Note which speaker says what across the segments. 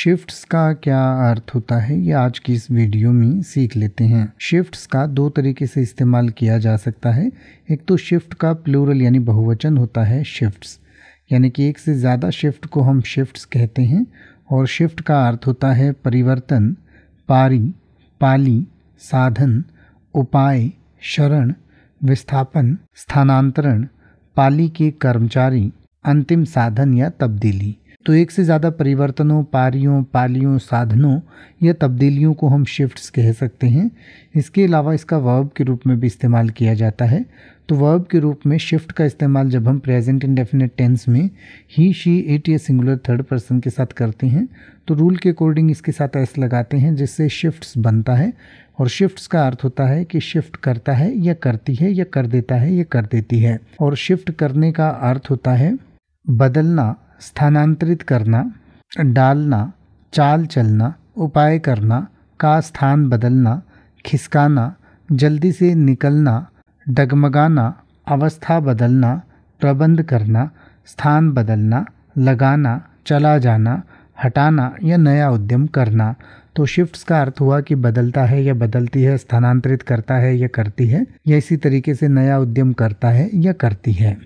Speaker 1: shifts का क्या अर्थ होता है ये आज की इस वीडियो में सीख लेते हैं शिफ्ट्स का दो तरीके से इस्तेमाल किया जा सकता है एक तो शिफ्ट का प्लूरल यानी बहुवचन होता है शिफ्ट्स यानी कि एक से ज़्यादा शिफ्ट को हम शिफ्ट्स कहते हैं और शिफ्ट का अर्थ होता है परिवर्तन पारी पाली साधन उपाय शरण विस्थापन स्थानांतरण पाली के कर्मचारी अंतिम साधन या तब्दीली तो एक से ज़्यादा परिवर्तनों पारियों पालियों साधनों या तब्दीलियों को हम शिफ्ट्स कह सकते हैं इसके अलावा इसका वर्ब के रूप में भी इस्तेमाल किया जाता है तो वर्ब के रूप में शिफ्ट का इस्तेमाल जब हम प्रेजेंट इंडेफिनेट टेंस में ही शी एट या सिंगुलर थर्ड पर्सन के साथ करते हैं तो रूल के अकॉर्डिंग इसके साथ एस लगाते हैं जिससे शिफ्ट्स बनता है और शिफ्ट्स का अर्थ होता है कि शिफ्ट करता है या करती है या कर देता है या कर देती है और शिफ्ट करने का अर्थ होता है बदलना स्थानांतरित करना डालना चाल चलना उपाय करना का स्थान बदलना खिसकाना जल्दी से निकलना डगमगाना अवस्था बदलना प्रबंध करना स्थान बदलना लगाना चला जाना हटाना या नया उद्यम करना तो शिफ्ट्स का अर्थ हुआ कि बदलता है या बदलती है स्थानांतरित करता है या करती है या इसी तरीके से नया उद्यम करता है या करती है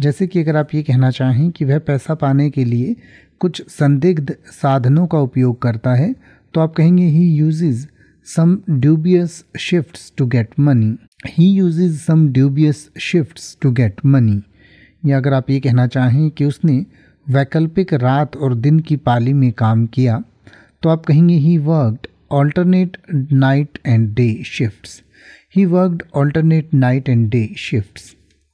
Speaker 1: जैसे कि अगर आप ये कहना चाहें कि वह पैसा पाने के लिए कुछ संदिग्ध साधनों का उपयोग करता है तो आप कहेंगे he uses some dubious shift to get money he uses some dubious shifts to get money या अगर आप ये कहना चाहें कि उसने वैकल्पिक रात और दिन की पाली में काम किया तो आप कहेंगे he worked alternate night and day shifts he worked alternate night and day shifts